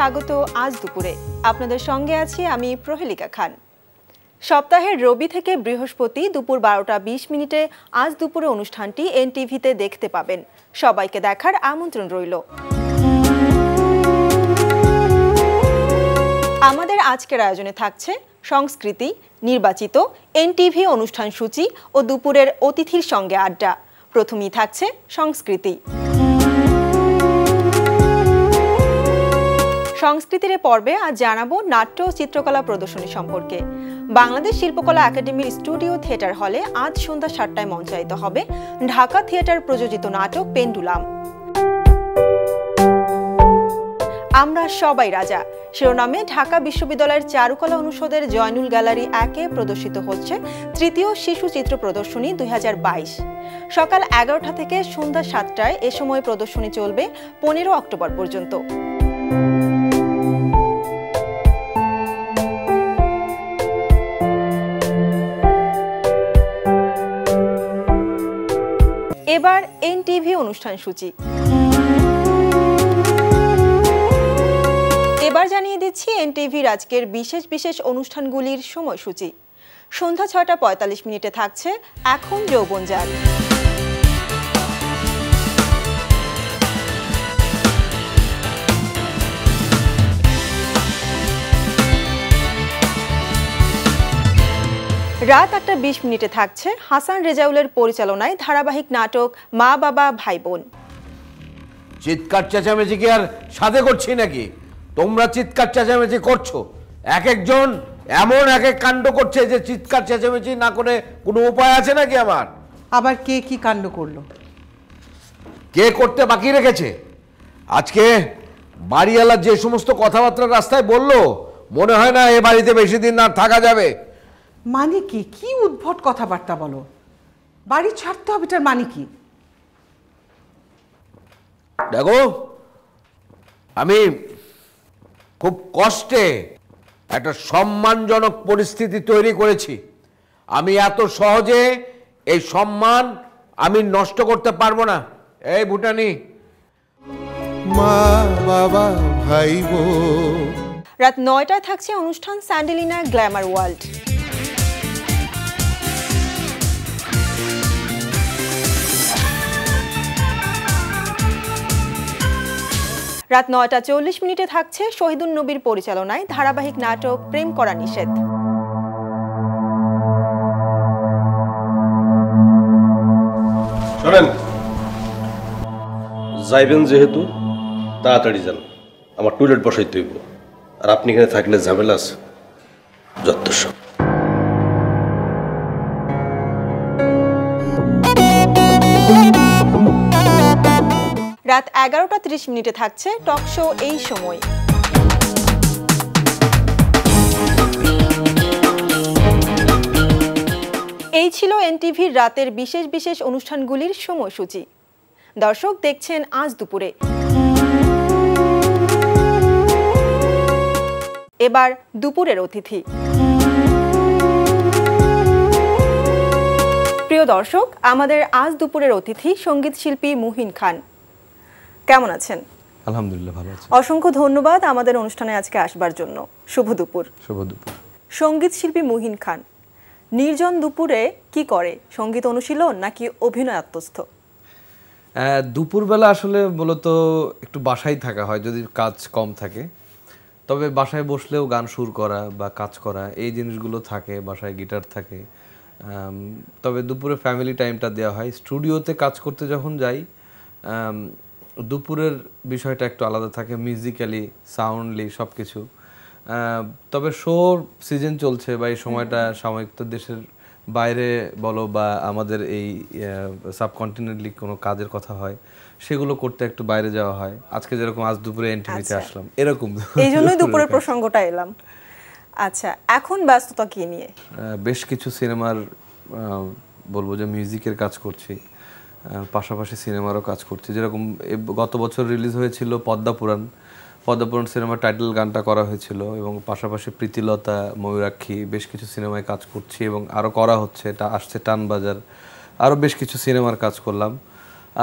স্বাগত আজ দুপুরে আপনাদের সঙ্গে আছি আমি প্রহেলিকা খান সপ্তাহের রবি থেকে বৃহস্পতি দুপুর বারোটা বিশ মিনিটে আজ দুপুরে অনুষ্ঠানটি এনটিভিতে দেখতে পাবেন সবাইকে দেখার আমন্ত্রণ রইল আমাদের আজকের আয়োজনে থাকছে সংস্কৃতি নির্বাচিত এনটিভি অনুষ্ঠান সূচি ও দুপুরের অতিথির সঙ্গে আড্ডা প্রথমেই থাকছে সংস্কৃতি সংস্কৃতির পর্বে আজ জানাবো নাট্য ও চিত্রকলা প্রদর্শনী সম্পর্কে বাংলাদেশ শিল্পকলা একাডেমির স্টুডিও থিয়েটার হলে আজ সন্ধ্যা সাতটায় মঞ্চায়িত হবে ঢাকা থিয়েটার প্রযোজিত নাটক পেন্ডুলাম আমরা সবাই রাজা শিরোনামে ঢাকা বিশ্ববিদ্যালয়ের চারুকলা অনুষদের জয়নুল গ্যালারি একে প্রদর্শিত হচ্ছে তৃতীয় শিশু চিত্র প্রদর্শনী দুই সকাল এগারোটা থেকে সন্ধ্যা সাতটায় এ সময় প্রদর্শনী চলবে পনেরো অক্টোবর পর্যন্ত এবার এনটিভি অনুষ্ঠান সূচি এবার জানিয়ে দিচ্ছি এনটিভির আজকের বিশেষ বিশেষ অনুষ্ঠানগুলির সময়সূচি সন্ধ্যা ছটা পঁয়তাল্লিশ মিনিটে থাকছে এখন যৌবন যাক রাত আটটা বিশ মিনিটে থাকছে হাসান রেজাউলের পরিচালনায় ধারাবাহিক নাটক মা বাবা ভাই বোন চিৎকার চেঁচামেচি কি আর সাথে করছি নাকি তোমরা চিৎকার চেঁচামেচি করছো এক একজন এমন এক এক কাণ্ড করছে যে চিৎকার চেঁচামেচি না করে কোনো উপায় আছে নাকি আমার আবার কে কি কাণ্ড করলো কে করতে বাকি রেখেছে আজকে বাড়িওয়ালা যে সমস্ত কথাবার্তা রাস্তায় বলল মনে হয় না এ বাড়িতে বেশি দিন না থাকা যাবে মানে কি কি উদ্ভট কথাবার্তা বলো বাড়ি ছাড়তে হবে এটার মানে কি দেখো আমি খুব কষ্টে একটা সম্মানজনক পরিস্থিতি তৈরি করেছি আমি এত সহজে এই সম্মান আমি নষ্ট করতে পারবো না এই ভুটানি মা বাবা ভাই রাত নয়টায় থাকছে অনুষ্ঠান স্যান্ডেলিনা গ্ল্যামার ওয়ার্ল্ড রাত নয়টা চল্লিশ মিনিটে থাকছে শহীদুল নবীর পরিচালনায় ধারাবাহিক নাটক প্রেম করা নিষেধ শোনেন যাইবেন যেহেতু তাড়াতাড়ি যান আমার টয়লেট বসাইতে হইব আর আপনি এখানে থাকলে ঝামেলা আছে যত সব রাত এগারোটা তিরিশ মিনিটে থাকছে টক শো এই সময় এই ছিল এনটিভির রাতের বিশেষ বিশেষ অনুষ্ঠানগুলির সময়সূচি দর্শক দেখছেন আজ দুপুরে এবার দুপুরের অতিথি প্রিয় দর্শক আমাদের আজ দুপুরের অতিথি সঙ্গীত শিল্পী মুহিন খান কেমন আছেন আলহামদুলিল্লাহ ভালো আছি অসংখ্য ধন্যবাদ আমাদের অনুষ্ঠানে আজকে আসবার জন্য শুভ দুপুর শুভ দুপুর সঙ্গীত শিল্পী মুহিন খান নির্জন দুপুরে কি করে সঙ্গীত অনুশীলন নাকি অভিনয় আত্মস্থ দুপুরবেলা আসলে মূলত একটু বাসায় থাকা হয় যদি কাজ কম থাকে তবে বাসায় বসলেও গান সুর করা বা কাজ করা এই জিনিসগুলো থাকে বাসায় গিটার থাকে তবে দুপুরে ফ্যামিলি টাইমটা দেওয়া হয় স্টুডিওতে কাজ করতে যখন যাই দুপুরের বিষয়টা একটু আলাদা থাকে মিউজিক্যালি সাউন্ডলি সব কিছু তবে শোর সিজন চলছে বা এই সময়টা সাময়িক তো দেশের বাইরে বলো বা আমাদের এই সাবকন্টিনেন্টলি কোনো কাজের কথা হয় সেগুলো করতে একটু বাইরে যাওয়া হয় আজকে যেরকম আজ দুপুরে এনটিভিতে আচ্ছা। আসলাম এরকম এই জন্যই দুপুরের প্রসঙ্গটা এলাম আচ্ছা এখন ব্যস্ততা কি নিয়ে বেশ কিছু সিনেমার বলবো যে মিউজিকের কাজ করছি পাশাপাশি সিনেমারও কাজ করছি যেরকম গত বছর রিলিজ হয়েছিল পদ্মাপুরাণ পদ্মাপুরাণ সিনেমার টাইটেল গানটা করা হয়েছিল এবং পাশাপাশি প্রীতিলতা ময়ূরাক্ষী বেশ কিছু সিনেমায় কাজ করছি এবং আরও করা হচ্ছে এটা আসছে টানবাজার আরও বেশ কিছু সিনেমার কাজ করলাম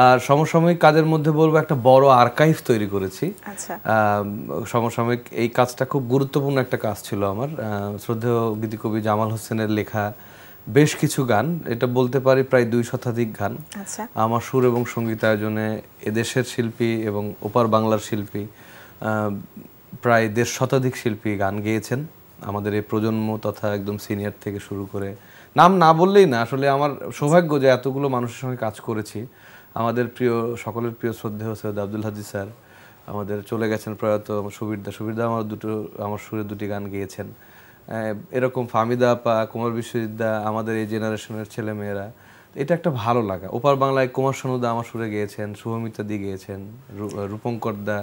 আর সমসাময়িক কাজের মধ্যে বলবো একটা বড় আর্কাইভ তৈরি করেছি আচ্ছা। সমসাময়িক এই কাজটা খুব গুরুত্বপূর্ণ একটা কাজ ছিল আমার শ্রদ্ধেয় গীতিকবি জামাল হোসেনের লেখা বেশ কিছু গান এটা বলতে পারি প্রায় দুই শতাধিক গান আচ্ছা। আমার সুর এবং সঙ্গীত আয়োজনে এদেশের শিল্পী এবং ওপার বাংলার শিল্পী প্রায় দেড় শতাধিক শিল্পী গান গেয়েছেন আমাদের এই প্রজন্ম তথা একদম সিনিয়র থেকে শুরু করে নাম না বললেই না আসলে আমার সৌভাগ্য যে এতগুলো মানুষের সঙ্গে কাজ করেছি আমাদের প্রিয় সকলের প্রিয় শ্রদ্ধেয় সৈয়দ আব্দুল হাজি স্যার আমাদের চলে গেছেন প্রয়াত সুবিরদা সুবিরদা আমার দুটো আমার সুরে দুটি গান গেয়েছেন এরকম ফামিদা আপা কুমার বিশ্বজিদ্দা আমাদের এই জেনারেশনের ছেলেমেয়েরা এটা একটা ভালো লাগা ওপার বাংলায় কুমার শানুদা আমার সুরে গিয়েছেন শুভমিতা দি গিয়েছেন রূপঙ্কর দা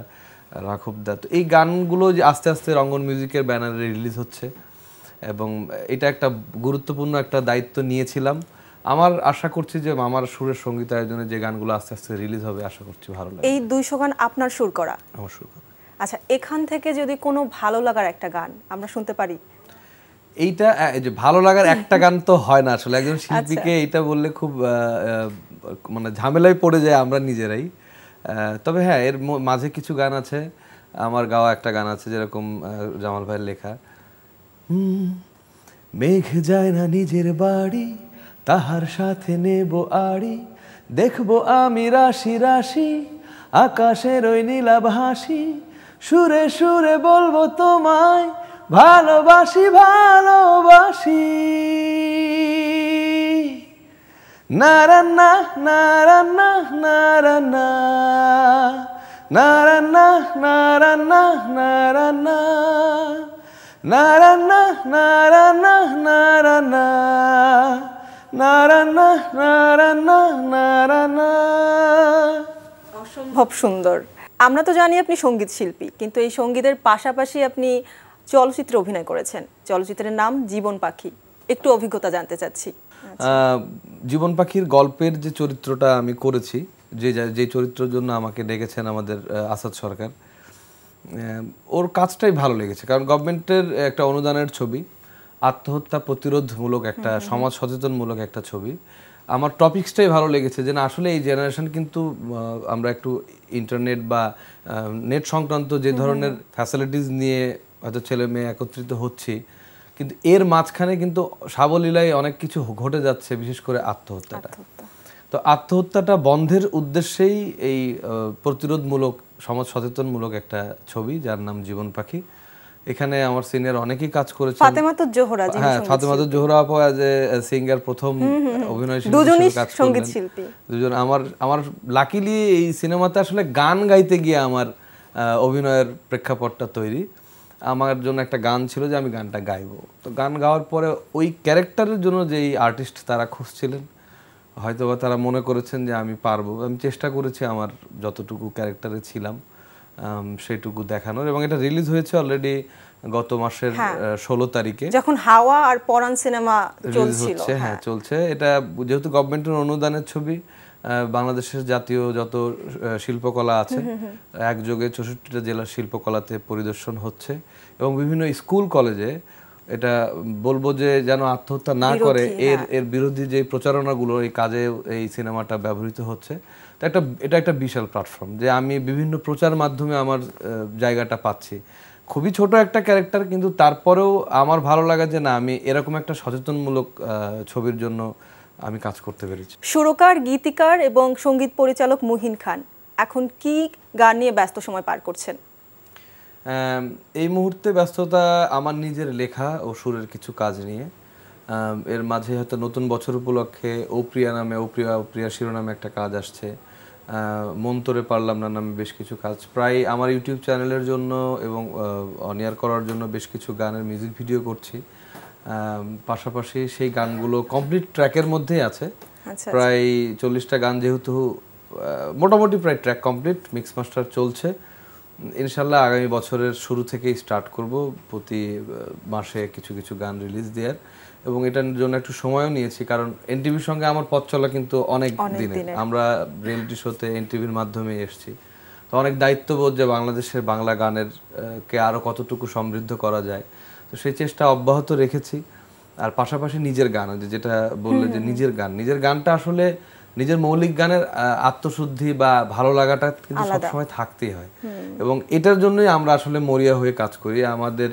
রাঘব দা তো এই গানগুলো যে আস্তে আস্তে রঙ্গন মিউজিকের ব্যানারে রিলিজ হচ্ছে এবং এটা একটা গুরুত্বপূর্ণ একটা দায়িত্ব নিয়েছিলাম আমার আশা করছি যে আমার সুরের সঙ্গীত আয়োজনে যে গানগুলো আস্তে আস্তে রিলিজ হবে আশা করছি ভালো লাগে এই দুইশো গান আপনার সুর করা আমার সুর করা আচ্ছা এখান থেকে যদি কোনো ভালো লাগার একটা গান আমরা শুনতে পারি এইটা ভালো লাগার একটা গান তো হয় না আসলে একজন আচ্ছা। শিল্পীকে এইটা বললে খুব মানে ঝামেলায় পড়ে যায় আমরা নিজেরাই তবে হ্যাঁ এর মাঝে কিছু গান আছে আমার গাওয়া একটা গান আছে যেরকম জামাল ভাইয়ের লেখা মেঘ যায় না নিজের বাড়ি তাহার সাথে নেব আড়ি দেখব আমি রাশি রাশি আকাশের ওই ভাসি সুরে সুরে বলবো তোমায় ভালোবাসি ভালোবাসি নারান্না নারান্না নারান্না নারান্না নারান্না নারান্না নারান্না নারান্না নারান্না নারান্না নারান্না নারান্না অসম্ভব সুন্দর আমরা তো জানি আপনি সঙ্গীত শিল্পী কিন্তু এই সঙ্গীতের পাশাপাশি আপনি চলচ্চিত্রে অভিনয় করেছেন চলচ্চিত্রের নাম জীবন পাখি একটু অভিজ্ঞতা জানতে চাচ্ছি জীবন পাখির গল্পের যে চরিত্রটা আমি করেছি যে যে চরিত্রের জন্য আমাকে ডেকেছেন আমাদের আসাদ সরকার ওর কাজটাই ভালো লেগেছে কারণ গভর্নমেন্টের একটা অনুদানের ছবি আত্মহত্যা প্রতিরোধমূলক একটা সমাজ সচেতনমূলক একটা ছবি আমার টপিক্সটাই ভালো লেগেছে যে না আসলে এই জেনারেশন কিন্তু আমরা একটু ইন্টারনেট বা নেট সংক্রান্ত যে ধরনের ফ্যাসিলিটিস নিয়ে হয়তো ছেলে মেয়ে একত্রিত হচ্ছি কিন্তু এর মাঝখানে কিন্তু সাবলীলায় অনেক কিছু ঘটে যাচ্ছে বিশেষ করে আত্মহত্যাটা তো আত্মহত্যাটা বন্ধের উদ্দেশ্যেই এই প্রতিরোধমূলক সমাজ সচেতনমূলক একটা ছবি যার নাম জীবন পাখি এখানে আমার সিনিয়র অনেকেই কাজ করেছে ফাতেমাতুজ জোহরা হ্যাঁ ফাতেমাতুজ জোহরা আপা যে সিঙ্গার প্রথম অভিনয় শিল্পী দুজনই সঙ্গীত শিল্পী দুজন আমার আমার লাকিলি এই সিনেমাতে আসলে গান গাইতে গিয়ে আমার অভিনয়ের প্রেক্ষাপটটা তৈরি আমার জন্য একটা গান ছিল যে আমি গানটা গাইবো তো গান গাওয়ার পরে ওই ক্যারেক্টারের জন্য যেই আর্টিস্ট তারা খুঁজছিলেন হয়তো বা তারা মনে করেছেন যে আমি পারবো আমি চেষ্টা করেছি আমার যতটুকু ক্যারেক্টারে ছিলাম সেটুকু দেখানোর এবং এটা রিলিজ হয়েছে অলরেডি গত মাসের হ্যাঁ। ষোলো তারিখে যখন হাওয়া আর পরান সিনেমা চলছে হ্যাঁ, হ্যাঁ চলছে এটা যেহেতু গভর্নমেন্টের অনুদানের ছবি বাংলাদেশের জাতীয় যত শিল্পকলা আছে একযোগে চৌষট্টিটা জেলার শিল্পকলাতে পরিদর্শন হচ্ছে এবং বিভিন্ন স্কুল কলেজে এটা বলবো যে যেন আত্মহত্যা না করে হ্যাঁ। এর এর বিরোধী যে প্রচারণাগুলো এই কাজে এই সিনেমাটা ব্যবহৃত হচ্ছে তো একটা এটা একটা বিশাল প্ল্যাটফর্ম যে আমি বিভিন্ন প্রচার মাধ্যমে আমার জায়গাটা পাচ্ছি খুবই ছোট একটা ক্যারেক্টার কিন্তু তারপরেও আমার ভালো লাগা যে না আমি এরকম একটা সচেতনমূলক ছবির জন্য আমি কাজ করতে পেরেছি সুরকার গীতিকার এবং সঙ্গীত পরিচালক মুহিন খান এখন কি গান নিয়ে ব্যস্ত সময় পার করছেন এই মুহূর্তে ব্যস্ততা আমার নিজের লেখা ও সুরের কিছু কাজ নিয়ে এর মাঝে হয়তো নতুন বছর উপলক্ষে ওপ্রিয়া নামে ওপ্রিয়া প্রিয়া শিরোনামে একটা কাজ আসছে মন্তরে পারলাম না নামে বেশ কিছু কাজ প্রায় আমার ইউটিউব চ্যানেলের জন্য এবং অনিয়ার করার জন্য বেশ কিছু গানের মিউজিক ভিডিও করছি পাশাপাশি সেই গানগুলো কমপ্লিট ট্র্যাকের মধ্যেই আছে আচ্ছা, আচ্ছা। প্রায় চল্লিশটা গান যেহেতু মোটামুটি প্রায় ট্র্যাক কমপ্লিট মিক্স মাস্টার চলছে ইনশাল্লাহ আগামী বছরের শুরু থেকেই স্টার্ট করব প্রতি মাসে কিছু কিছু গান রিলিজ দেওয়ার এবং এটার জন্য একটু সময়ও নিয়েছি কারণ এনটিভির সঙ্গে আমার পথ চলা কিন্তু অনেক দিনে আমরা রিয়েলিটি শোতে এনটিভির মাধ্যমে এসেছি তো অনেক দায়িত্ববোধ যে বাংলাদেশের বাংলা গানের কে আরও কতটুকু সমৃদ্ধ করা যায় তো সেই চেষ্টা অব্যাহত রেখেছি আর পাশাপাশি নিজের গান যে যেটা বললে যে নিজের গান নিজের গানটা আসলে নিজের মৌলিক গানের আত্মশুদ্ধি বা ভালো লাগাটা কিন্তু সবসময় থাকতেই হয় এবং এটার জন্যই আমরা আসলে মরিয়া হয়ে কাজ করি আমাদের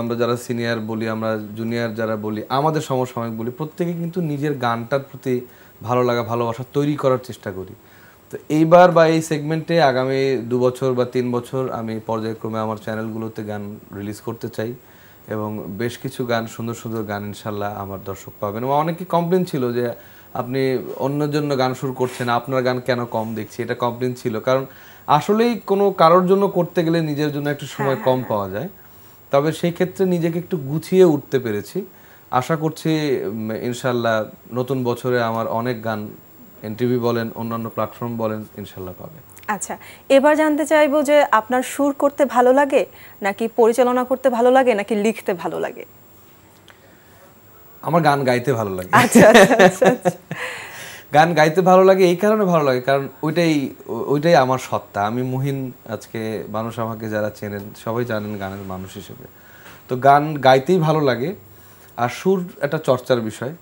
আমরা যারা সিনিয়র বলি আমরা জুনিয়র যারা বলি আমাদের সমসাময়িক বলি প্রত্যেকে কিন্তু নিজের গানটার প্রতি ভালো লাগা ভালোবাসা তৈরি করার চেষ্টা করি তো এইবার বা এই সেগমেন্টে আগামী দু বছর বা তিন বছর আমি পর্যায়ক্রমে আমার চ্যানেলগুলোতে গান রিলিজ করতে চাই এবং বেশ কিছু গান সুন্দর সুন্দর গান ইনশাল্লাহ আমার দর্শক পাবেন এবং অনেকে কমপ্লেন ছিল যে আপনি অন্য জন্য গান শুরু করছেন আপনার গান কেন কম দেখছি এটা কমপ্লেন ছিল কারণ আসলেই কোনো কারোর জন্য করতে গেলে নিজের জন্য একটু সময় হ্যাঁ, কম হ্যাঁ। পাওয়া যায় তবে সেই ক্ষেত্রে নিজেকে একটু গুছিয়ে উঠতে পেরেছি আশা করছি ইনশাল্লাহ নতুন বছরে আমার অনেক গান এনটিভি বলেন অন্যান্য প্ল্যাটফর্ম বলেন ইনশাল্লাহ পাবে আচ্ছা এবার জানতে চাইবো যে আপনার সুর করতে ভালো লাগে নাকি পরিচালনা করতে ভালো লাগে নাকি লিখতে ভালো লাগে আমার গান গাইতে ভালো লাগে আচ্ছা, আচ্ছা, আচ্ছা, আচ্ছা গান গাইতে ভালো লাগে এই কারণে ভালো লাগে কারণ ওইটাই ওইটাই আমার সত্তা আমি মুহিন আজকে মানুষ আমাকে যারা চেনেন সবাই জানেন গানের মানুষ হিসেবে তো গান গাইতেই ভালো লাগে আর সুর একটা চর্চার বিষয়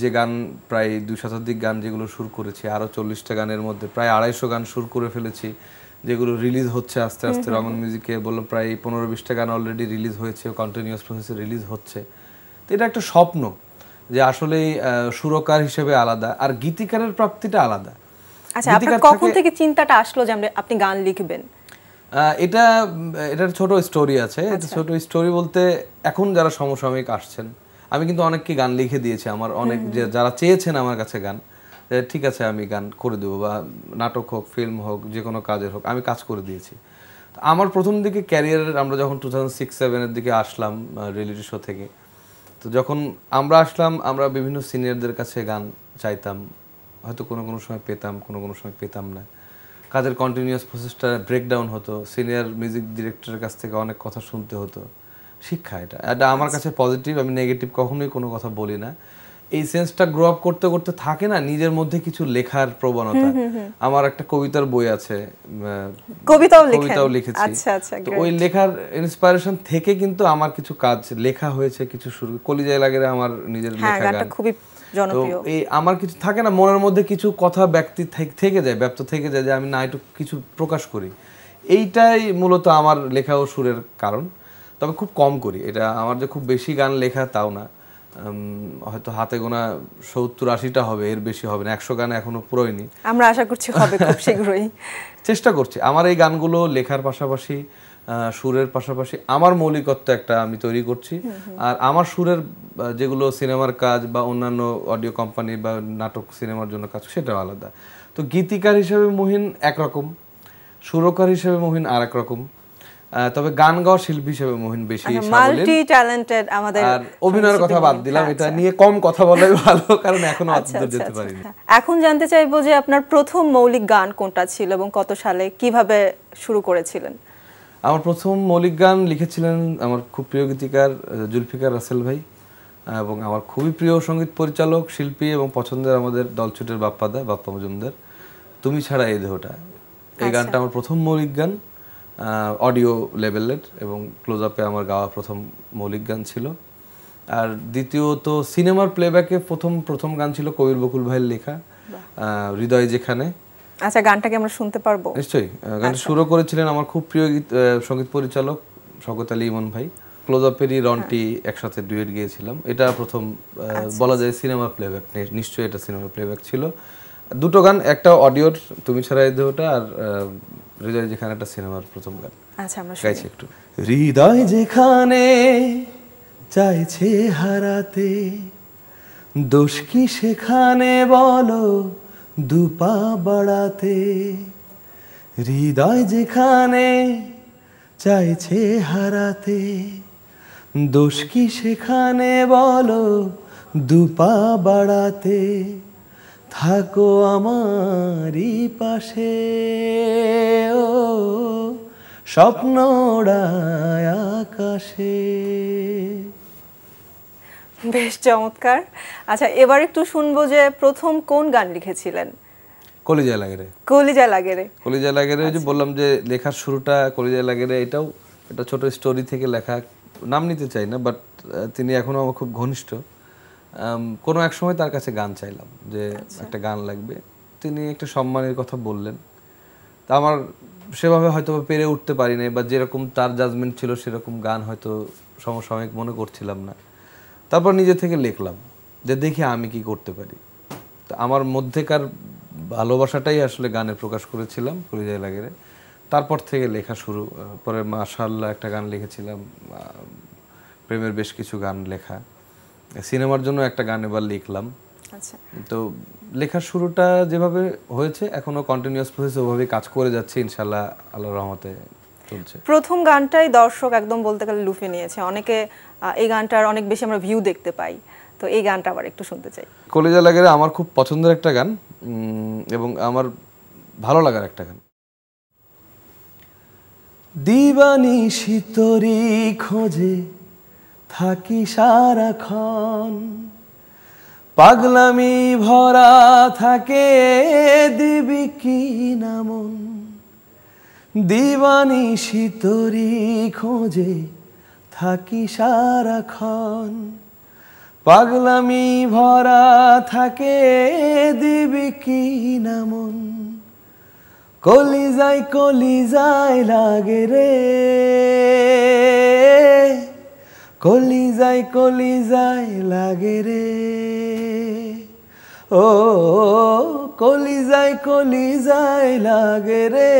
যে গান প্রায় দুই শতাধিক গান যেগুলো সুর করেছি আরও চল্লিশটা গানের মধ্যে প্রায় আড়াইশো গান সুর করে ফেলেছি যেগুলো রিলিজ হচ্ছে আস্তে আস্তে রঙন মিউজিকে বললো প্রায় পনেরো বিশটা গান অলরেডি রিলিজ হয়েছে কন্টিনিউয়াস প্রসেসে রিলিজ হচ্ছে তো এটা একটা স্বপ্ন যে আসলে সুরকার হিসেবে আলাদা আর গীতিকারের প্রাপ্তিটা আলাদা আচ্ছা আপনার কখন থেকে চিন্তাটা আসলো যে আপনি গান লিখবেন এটা এটার ছোট স্টোরি আছে আচ্ছা। ছোট স্টোরি বলতে এখন যারা সমসাময়িক আসছেন আমি কিন্তু অনেককে গান লিখে দিয়েছি আমার অনেক যে যারা চেয়েছেন আমার কাছে গান ঠিক আছে আমি গান করে দেবো বা নাটক হোক ফিল্ম হোক যে কোনো কাজের হোক আমি কাজ করে দিয়েছি আমার প্রথম দিকে ক্যারিয়ারের আমরা যখন টু থাউজেন্ড সিক্স সেভেনের দিকে আসলাম রিয়েলিটি শো থেকে তো যখন আমরা আসলাম আমরা বিভিন্ন সিনিয়রদের কাছে গান চাইতাম হয়তো কোনো কোনো সময় পেতাম কোনো কোনো সময় পেতাম না কাজের কন্টিনিউয়াস প্রসেসটা ব্রেকডাউন হতো সিনিয়র মিউজিক ডিরেক্টরের কাছ থেকে অনেক কথা শুনতে হতো শিক্ষা এটা এটা আমার কাছে পজিটিভ আমি নেগেটিভ কখনোই কোনো কথা বলি না এই সেন্সটা গ্রো আপ করতে করতে থাকে না নিজের মধ্যে কিছু লেখার প্রবণতা আমার একটা কবিতার বই আছে কবিতাও লিখেছি আচ্ছা আচ্ছা ওই লেখার ইন্সপিরেশন থেকে কিন্তু আমার কিছু কাজ লেখা হয়েছে কিছু শুরু কলিজায় লাগে আমার নিজের হ্যাঁ, লেখা গান খুবই জনপ্রিয় এই আমার কিছু থাকে না মনের মধ্যে কিছু কথা ব্যক্তি থেকে যায় ব্যক্ত থেকে যায় যে আমি না একটু কিছু প্রকাশ করি এইটাই মূলত আমার লেখা ও সুরের কারণ তবে খুব কম করি এটা আমার যে খুব বেশি গান লেখা তাও না হয়তো হাতে গোনা সত্তর আশিটা হবে এর বেশি হবে না একশো গান এখনো পুরোয়নি আমরা আশা করছি হবে খুব শীঘ্রই চেষ্টা করছি আমার এই গানগুলো লেখার পাশাপাশি সুরের পাশাপাশি আমার মৌলিকত্ব একটা আমি তৈরি করছি আর আমার সুরের যেগুলো সিনেমার কাজ বা অন্যান্য অডিও কোম্পানি বা নাটক সিনেমার জন্য কাজ সেটাও আলাদা তো গীতিকার হিসেবে মহিন একরকম সুরকার হিসেবে মহিন আর রকম তবে গান গাওয়া শিল্পী হিসেবে মোহিন বেশি মাল্টি আচ্ছা, ট্যালেন্টেড আমাদের আর অভিনয়ের কথা বাদ দিলাম এটা নিয়ে কম কথা বলাই ভালো কারণ এখনো অতদূর আচ্ছা, আচ্ছা, যেতে পারিনি এখন জানতে চাইবো যে আপনার প্রথম মৌলিক গান কোনটা ছিল এবং কত সালে কিভাবে শুরু করেছিলেন আমার প্রথম মৌলিক গান লিখেছিলেন আমার খুব প্রিয় গীতিকার জুলফিকার রাসেল ভাই এবং আমার খুবই প্রিয় সঙ্গীত পরিচালক শিল্পী এবং পছন্দের আমাদের দলছুটের বাপ্পাদা বাপ্পা মজুমদার তুমি ছাড়া এই দেহটা এই গানটা আমার প্রথম মৌলিক গান অডিও লেভেলের এবং ক্লোজ আপে আমার গাওয়া প্রথম মৌলিক গান ছিল আর দ্বিতীয়ত সিনেমার প্লেব্যাকে প্রথম প্রথম গান ছিল কবির বকুল ভাইয়ের লেখা হৃদয় যেখানে আচ্ছা গানটাকে আমরা শুনতে পারবো নিশ্চয়ই গানটা আচ্ছা। শুরু করেছিলেন আমার খুব প্রিয় গীত সঙ্গীত পরিচালক শকত আলী ইমন ভাই ক্লোজ আপেরই রনটি একসাথে ডুয়েট গিয়েছিলাম এটা প্রথম আচ্ছা, বলা আচ্ছা। যায় সিনেমার প্লেব্যাক নিশ্চয়ই এটা সিনেমার প্লেব্যাক ছিল দুটো গান একটা অডিওর তুমি ছাড়াই দেহটা আর হৃদয় যেখানে একটা সিনেমার প্রথম গান আচ্ছা আমরা গাইছি একটু হৃদয় যেখানে চাইছে হারাতে দোষ কি সেখানে বলো দুপা বাড়াতে হৃদয় যেখানে চাইছে হারাতে দোষ কি সেখানে বলো দুপা বাড়াতে থাকো আমারই পাশে ও স্বপ্ন আকাশে বেশ চমৎকার আচ্ছা এবার একটু শুনবো যে প্রথম কোন গান লিখেছিলেন কলিজা লাগেরে কলিজা লাগেরে কলিজা লাগেরে যে আচ্ছা। বললাম যে লেখার শুরুটা কলিজা লাগেরে এটাও একটা ছোট স্টোরি থেকে লেখা নাম নিতে চাই না বাট তিনি এখনো আমার খুব ঘনিষ্ঠ কোনো এক সময় তার কাছে গান চাইলাম যে আচ্ছা। একটা গান লাগবে তিনি একটা সম্মানের কথা বললেন তা আমার সেভাবে হয়তো পেরে উঠতে পারি নাই বা যেরকম তার জাজমেন্ট ছিল সেরকম গান হয়তো সমসাময়িক মনে করছিলাম না তারপর নিজে থেকে লিখলাম যে দেখি আমি কি করতে পারি তো আমার মধ্যেকার ভালোবাসাটাই আসলে গানে প্রকাশ করেছিলাম পরিযায় লাগেরে তারপর থেকে লেখা শুরু পরে মাশাল্লাহ একটা গান লিখেছিলাম প্রেমের বেশ কিছু গান লেখা সিনেমার জন্য একটা গান এবার লিখলাম আচ্ছা তো লেখার শুরুটা যেভাবে হয়েছে এখনো কন্টিনিউয়াস প্রসেস ওভাবে কাজ করে যাচ্ছে ইনশাল্লাহ আল্লাহর রহমতে চলছে প্রথম গানটাই দর্শক একদম বলতে গেলে লুফে নিয়েছে অনেকে এই গানটার অনেক বেশি আমরা ভিউ দেখতে পাই তো এই গানটা আবার একটু শুনতে চাই কলেজা লাগের আমার খুব পছন্দের একটা গান এবং আমার ভালো লাগার একটা গান দিবানি শীতরি খোঁজে থাকি সারাক্ষণ পাগলামি ভরা থাকে দিবি কি নামন দিবানি শীতরি খোঁজে থাকি সারাক্ষণ পাগলামি ভরা থাকে দিবি কি নামন কলিজায় কলিজায় লাগে রে কলি যাই লাগে রে ও কলি কলি যাই লাগে রে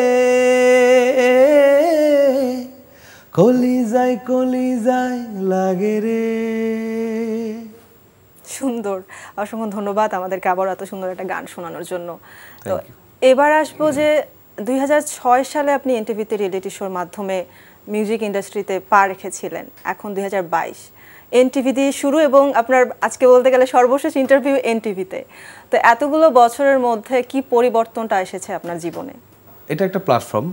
কলি যাই লাগে রে সুন্দর অসংখ্য ধন্যবাদ আমাদেরকে আবার এত সুন্দর একটা গান শোনানোর জন্য তো এবার আসবো যে দুই সালে আপনি এনটিভিতে রিয়েলিটি শোর মাধ্যমে মিউজিক ইন্ডাস্ট্রিতে পা রেখেছিলেন এখন দুই এনটিভি দিয়ে শুরু এবং আপনার আজকে বলতে গেলে সর্বশেষ ইন্টারভিউ এনটিভিতে তো এতগুলো বছরের মধ্যে কি পরিবর্তনটা এসেছে আপনার জীবনে এটা একটা প্ল্যাটফর্ম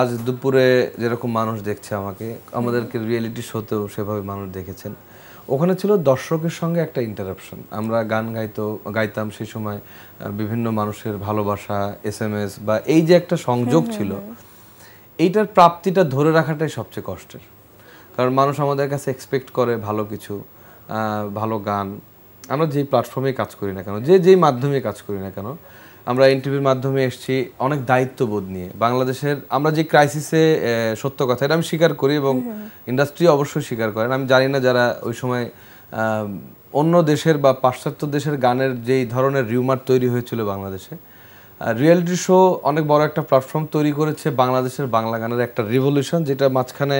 আজ দুপুরে যেরকম মানুষ দেখছে আমাকে আমাদেরকে রিয়েলিটি শোতেও সেভাবে মানুষ দেখেছেন ওখানে ছিল দর্শকের সঙ্গে একটা ইন্টারাপশন আমরা গান গাইতো গাইতাম সেই সময় বিভিন্ন মানুষের ভালোবাসা এস এম এস বা এই যে একটা সংযোগ ছিল এইটার প্রাপ্তিটা ধরে রাখাটাই সবচেয়ে কষ্টের কারণ মানুষ আমাদের কাছে এক্সপেক্ট করে ভালো কিছু ভালো গান আমরা যেই প্ল্যাটফর্মে কাজ করি না কেন যে যেই মাধ্যমে কাজ করি না কেন আমরা ইন্টারভিউর মাধ্যমে এসেছি অনেক দায়িত্ববোধ নিয়ে বাংলাদেশের আমরা যে ক্রাইসিসে সত্য কথা এটা আমি স্বীকার করি এবং ইন্ডাস্ট্রি অবশ্যই স্বীকার করেন আমি জানি না যারা ওই সময় অন্য দেশের বা পাশ্চাত্য দেশের গানের যেই ধরনের রিউমার তৈরি হয়েছিল বাংলাদেশে রিয়েলিটি শো অনেক বড় একটা প্ল্যাটফর্ম তৈরি করেছে বাংলাদেশের বাংলা গানের একটা রিভলিউশন যেটা মাঝখানে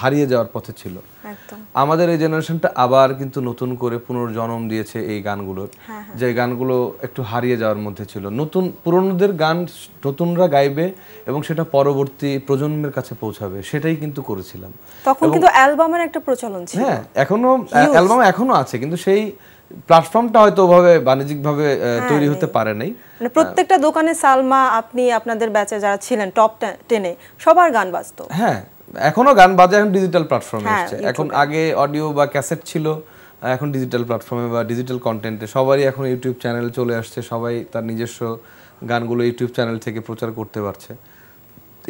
হারিয়ে যাওয়ার পথে ছিল আমাদের এই জেনারেশনটা আবার কিন্তু নতুন করে পুনর্জন্ম দিয়েছে এই গানগুলোর হ্যাঁ, হ্যাঁ। যে গানগুলো একটু হারিয়ে যাওয়ার মধ্যে ছিল নতুন পুরনোদের গান নতুনরা গাইবে এবং সেটা পরবর্তী প্রজন্মের কাছে পৌঁছাবে সেটাই কিন্তু করেছিলাম তখন কিন্তু অ্যালবামের একটা প্রচলন ছিল হ্যাঁ এখনো অ্যালবাম এখনো আছে কিন্তু সেই প্ল্যাটফর্মটা হয়তো ওভাবে বাণিজ্যিকভাবে হ্যাঁ, তৈরি হ্যাঁ। হতে পারে নাই মানে প্রত্যেকটা দোকানে সালমা আপনি আপনাদের ব্যাচে যারা ছিলেন টপ টেনে সবার গান বাজতো হ্যাঁ এখনো গান বাজে এখন ডিজিটাল প্ল্যাটফর্মে আসছে এখন আগে অডিও বা ক্যাসেট ছিল এখন ডিজিটাল প্ল্যাটফর্মে বা ডিজিটাল কন্টেন্টে সবারই এখন ইউটিউব চ্যানেল চলে আসছে সবাই তার নিজস্ব গানগুলো ইউটিউব চ্যানেল থেকে প্রচার করতে পারছে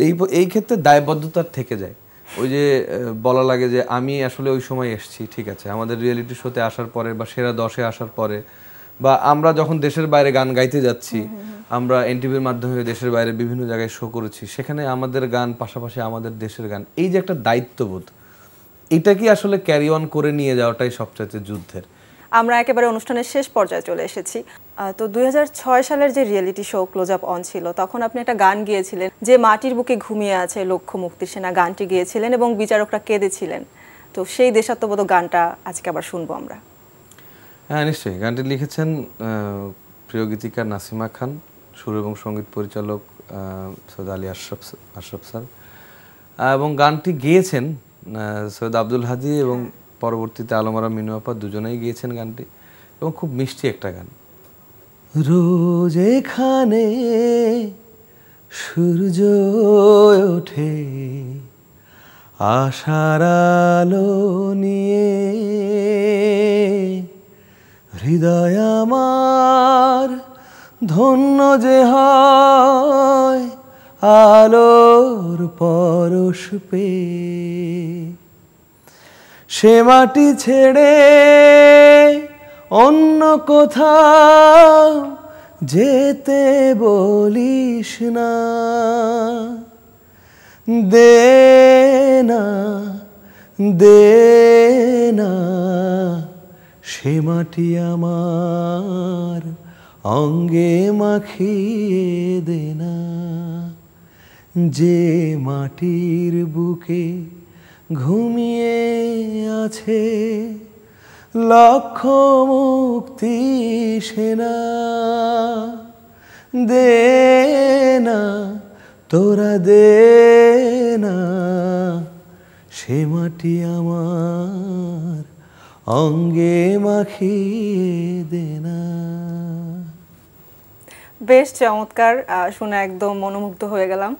এই এই ক্ষেত্রে দায়বদ্ধতা থেকে যায় ওই যে বলা লাগে যে আমি আসলে ওই সময় এসছি ঠিক আছে আমাদের রিয়েলিটি শোতে আসার পরে বা সেরা দশে আসার পরে বা আমরা যখন দেশের বাইরে গান গাইতে যাচ্ছি আমরা এনটিভির মাধ্যমে দেশের বাইরে বিভিন্ন জায়গায় শো করেছি সেখানে আমাদের গান পাশাপাশি আমাদের দেশের গান এই যে একটা দায়িত্ববোধ এটা কি আসলে ক্যারি অন করে নিয়ে যাওয়াটাই সবচাইতে যুদ্ধের আমরা একেবারে অনুষ্ঠানের শেষ পর্যায়ে চলে এসেছি তো দুই সালের যে reality show Close Up One ছিল তখন আপনি একটা গান গিয়েছিলেন যে মাটির বুকে ঘুমিয়ে আছে লক্ষ্য মুক্তির সেনা গানটি গিয়েছিলেন এবং বিচারকরা কেঁদেছিলেন তো সেই দেশাত্মবোধ গানটা আজকে আবার শুনবো আমরা হ্যাঁ নিশ্চয়ই গানটি লিখেছেন প্রিয় গীতিকার নাসিমা খান সুর এবং সঙ্গীত পরিচালক সৈয়দ আলী আশরফ আশরফ স্যার এবং গানটি গেয়েছেন সৈয়দ আব্দুল হাজি এবং হ্যাঁ। পরবর্তীতে আলমারা মিনুয়াপা দুজনেই গিয়েছেন গানটি এবং খুব মিষ্টি একটা গান রোজ এখানে সূর্য ওঠে আশার আলো নিয়ে হৃদয় আমার ধন্য যে হয় আলোর পরশ পে সে মাটি ছেড়ে অন্য কোথাও যেতে বলিস না দে না দে না সে মাটি আমার অঙ্গে মাখিয়ে দে না যে মাটির বুকে ঘুমিয়ে আছে লক্ষ মুক্তি সেনা দে না তোরা দে না সে মাটি আমার অঙ্গে মাখিয়ে দে বেশ চমৎকার শুনে একদম মনোমুগ্ধ হয়ে গেলাম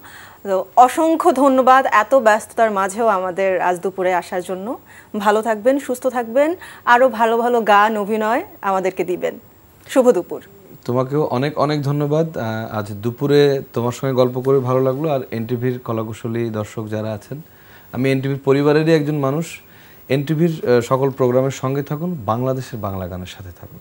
তো অসংখ্য ধন্যবাদ এত ব্যস্ততার মাঝেও আমাদের আজ দুপুরে আসার জন্য ভালো থাকবেন সুস্থ থাকবেন আরও ভালো ভালো গান অভিনয় আমাদেরকে দিবেন শুভ দুপুর তোমাকেও অনেক অনেক ধন্যবাদ আজ দুপুরে তোমার সঙ্গে গল্প করে ভালো লাগলো আর এনটিভির কলাকুশলী দর্শক যারা আছেন আমি এনটিভির পরিবারেরই একজন মানুষ এনটিভির সকল প্রোগ্রামের সঙ্গে থাকুন বাংলাদেশের বাংলা গানের সাথে থাকুন